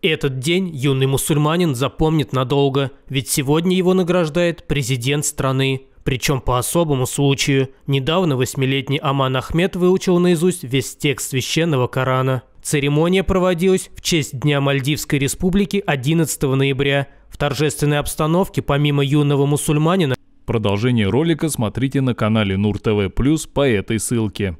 Этот день юный мусульманин запомнит надолго, ведь сегодня его награждает президент страны. Причем по особому случаю. Недавно восьмилетний Аман Ахмед выучил наизусть весь текст священного Корана. Церемония проводилась в честь Дня Мальдивской Республики 11 ноября. В торжественной обстановке, помимо юного мусульманина, Продолжение ролика смотрите на канале Нур ТВ Плюс по этой ссылке.